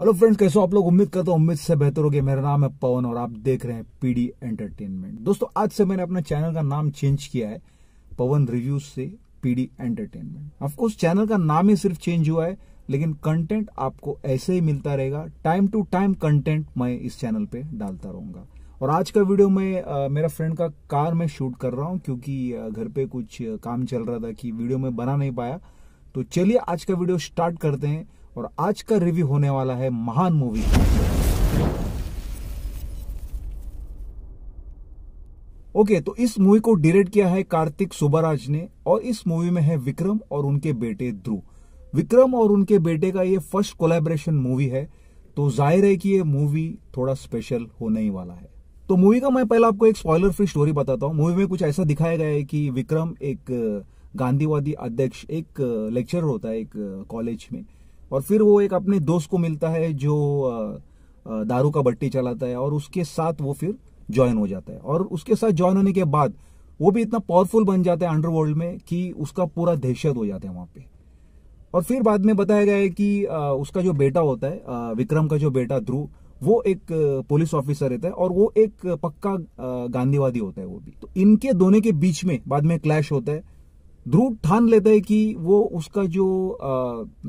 hello friends कैसे हो आप लोग उम्मीद करता हूँ उम्मीद से बेहतर होगी मेरा नाम है पवन और आप देख रहे हैं पीडी एंटरटेनमेंट दोस्तों आज से मैंने अपना चैनल का नाम चेंज किया है पवन रिव्यूज से पीडी एंटरटेनमेंट ऑफकोर्स चैनल का नाम ही सिर्फ चेंज हुआ है लेकिन कंटेंट आपको ऐसे ही मिलता रहेगा टाइम टू टाइम कंटेंट मैं इस चैनल पे डालता रहूंगा और आज का वीडियो मैं मेरा फ्रेंड का कार में शूट कर रहा हूँ क्योंकि घर पे कुछ काम चल रहा था कि वीडियो में बना नहीं पाया तो चलिए आज का वीडियो स्टार्ट करते हैं और आज का रिव्यू होने वाला है महान मूवी ओके तो इस मूवी को डायरेक्ट किया है कार्तिक सुबराज ने और इस मूवी में है विक्रम और उनके बेटे ध्रुव विक्रम और उनके बेटे का ये फर्स्ट कोलेबरेशन मूवी है तो जाहिर है कि ये मूवी थोड़ा स्पेशल होने ही वाला है तो मूवी का मैं पहले आपको एक स्पॉइलर फ्री स्टोरी बताता हूँ मूवी में कुछ ऐसा दिखाया गया है कि विक्रम एक गांधीवादी अध्यक्ष एक लेक्चरर होता है एक कॉलेज में और फिर वो एक अपने दोस्त को मिलता है जो दारू का भट्टी चलाता है और उसके साथ वो फिर ज्वाइन हो जाता है और उसके साथ ज्वाइन होने के बाद वो भी इतना पावरफुल बन जाता है अंडरवर्ल्ड में कि उसका पूरा दहशत हो जाता है वहां पे और फिर बाद में बताया गया है कि उसका जो बेटा होता है विक्रम का जो बेटा ध्रुव वो एक पुलिस ऑफिसर रहता है और वो एक पक्का गांधीवादी होता है वो भी तो इनके दोनों के बीच में बाद में क्लैश होता है ध्रुव ठान लेता है कि वो उसका जो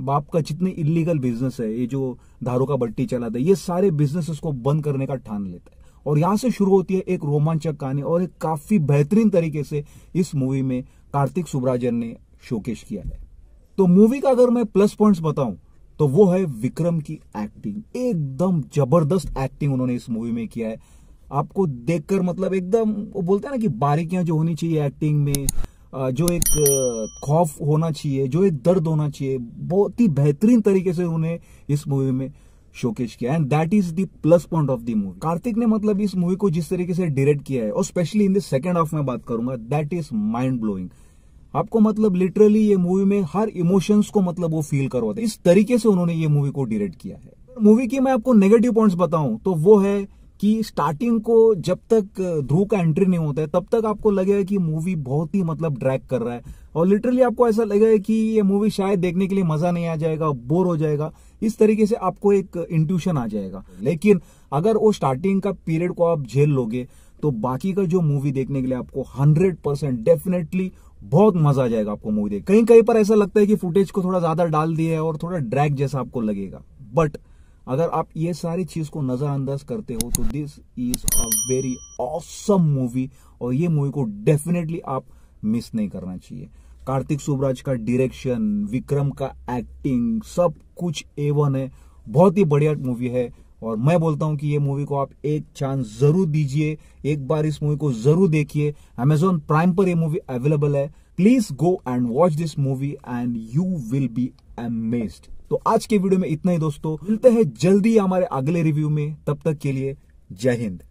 बाप का जितने इलीगल बिजनेस है ये जो धारू का बट्टी चलाता है ये सारे बिजनेस उसको बंद करने का ठान लेता है और यहां से शुरू होती है एक रोमांचक कहानी और एक काफी बेहतरीन तरीके से इस मूवी में कार्तिक सुब्राजन ने शोकेश किया है तो मूवी का अगर मैं प्लस पॉइंट्स बताऊं तो वो है विक्रम की एक्टिंग एकदम जबरदस्त एक्टिंग उन्होंने इस मूवी में किया है आपको देखकर मतलब एकदम वो बोलते हैं ना कि बारीकियां जो होनी चाहिए एक्टिंग में जो एक खौफ होना चाहिए जो एक दर्द होना चाहिए बहुत ही बेहतरीन तरीके से उन्हें इस मूवी में शोकेश किया and that is the plus point of the movie Kartik ने मतलब इस मूवी को जिस तरीके से डायरेक्ट किया है और specially in the second half में बात करूंगा दैट इज माइंड ब्लोइंग आपको मतलब लिटरली ये मूवी में हर इमोशंस को मतलब वो फील करवाते इस तरीके से उन्होंने ये मूवी को डायरेक्ट किया है मूवी की मैं आपको नेगेटिव पॉइंट्स बताऊं तो वो है कि स्टार्टिंग को जब तक ध्रुव का एंट्री नहीं होता है तब तक आपको लगेगा कि मूवी बहुत ही मतलब ड्रैग कर रहा है और लिटरली आपको ऐसा लगेगा कि ये मूवी शायद देखने के लिए मजा नहीं आ जाएगा बोर हो जाएगा इस तरीके से आपको एक इंट्यूशन आ जाएगा लेकिन अगर वो स्टार्टिंग का पीरियड को आप झेल लोगे तो बाकी का जो मूवी देखने के लिए आपको हंड्रेड परसेंट डेफिनेटली बहुत मजा आ जाएगा आपको मूवी देख कहीं कहीं पर ऐसा लगता है कि फुटेज को थोड़ा ज्यादा डाल दिया है और थोड़ा ड्रैग जैसा आपको लगेगा बट अगर आप ये सारी चीज को नजरअंदाज करते हो तो this is a very awesome movie और ये मूवी को डेफिनेटली आप मिस नहीं करना चाहिए कार्तिक सुबराज का डायरेक्शन विक्रम का एक्टिंग सब कुछ एवन है बहुत ही बढ़िया मूवी है और मैं बोलता हूं कि ये मूवी को आप एक चांस जरूर दीजिए एक बार इस मूवी को जरूर देखिए अमेजोन प्राइम पर यह मूवी अवेलेबल है please go and watch this movie and you will be amazed तो आज के वीडियो में इतना ही दोस्तों मिलते हैं जल्दी हमारे अगले रिव्यू में तब तक के लिए जय हिंद